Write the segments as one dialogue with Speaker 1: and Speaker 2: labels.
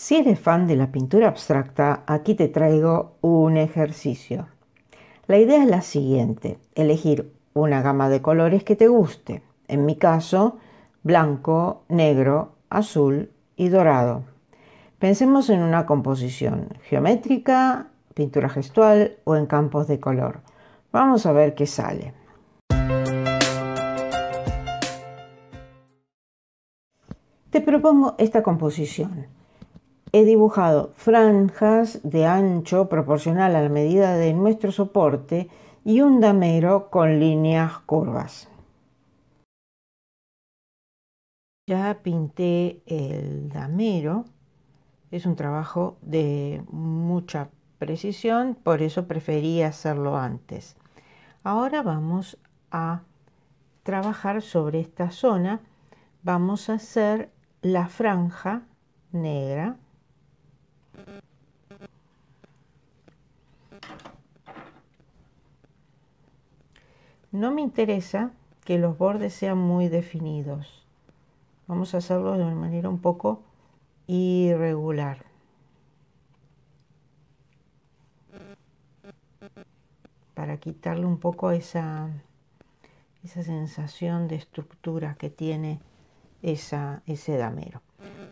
Speaker 1: Si eres fan de la pintura abstracta, aquí te traigo un ejercicio. La idea es la siguiente, elegir una gama de colores que te guste, en mi caso, blanco, negro, azul y dorado. Pensemos en una composición geométrica, pintura gestual o en campos de color. Vamos a ver qué sale. Te propongo esta composición he dibujado franjas de ancho proporcional a la medida de nuestro soporte y un damero con líneas curvas. Ya pinté el damero. Es un trabajo de mucha precisión, por eso preferí hacerlo antes. Ahora vamos a trabajar sobre esta zona. Vamos a hacer la franja negra No me interesa que los bordes sean muy definidos. Vamos a hacerlo de una manera un poco irregular. Para quitarle un poco esa, esa sensación de estructura que tiene ese damero.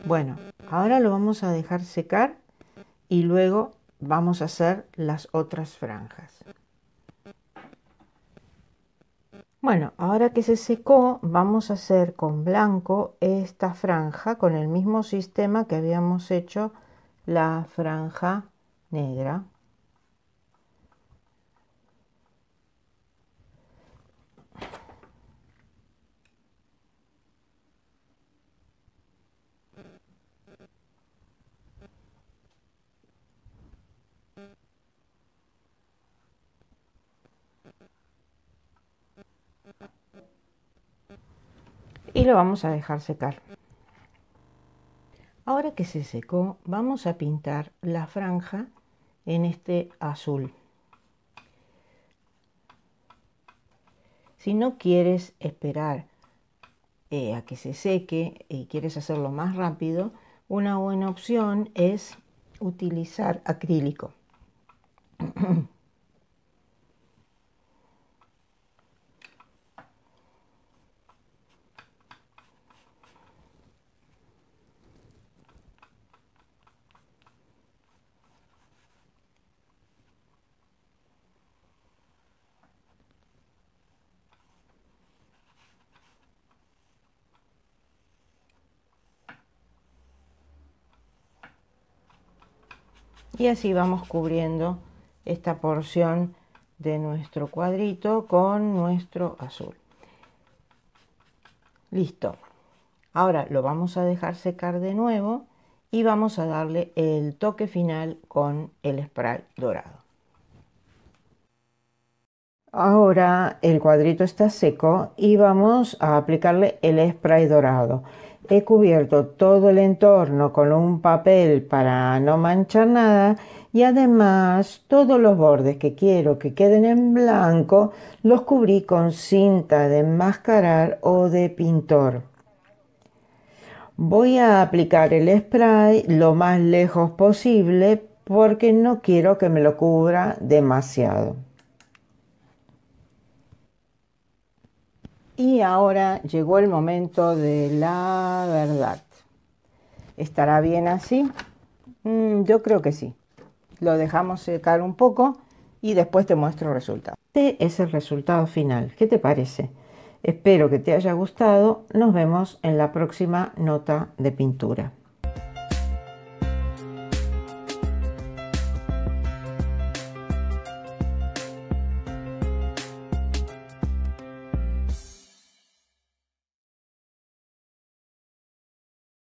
Speaker 1: Bueno, ahora lo vamos a dejar secar y luego vamos a hacer las otras franjas. Bueno, ahora que se secó, vamos a hacer con blanco esta franja con el mismo sistema que habíamos hecho la franja negra. y lo vamos a dejar secar. Ahora que se secó, vamos a pintar la franja en este azul. Si no quieres esperar eh, a que se seque y quieres hacerlo más rápido, una buena opción es utilizar acrílico. y así vamos cubriendo esta porción de nuestro cuadrito con nuestro azul. Listo. Ahora lo vamos a dejar secar de nuevo y vamos a darle el toque final con el spray dorado. Ahora el cuadrito está seco y vamos a aplicarle el spray dorado. He cubierto todo el entorno con un papel para no manchar nada y además todos los bordes que quiero que queden en blanco los cubrí con cinta de enmascarar o de pintor. Voy a aplicar el spray lo más lejos posible porque no quiero que me lo cubra demasiado. Y ahora llegó el momento de la verdad. ¿Estará bien así? Mm, yo creo que sí. Lo dejamos secar un poco y después te muestro el resultado. Este es el resultado final. ¿Qué te parece? Espero que te haya gustado. Nos vemos en la próxima nota de pintura.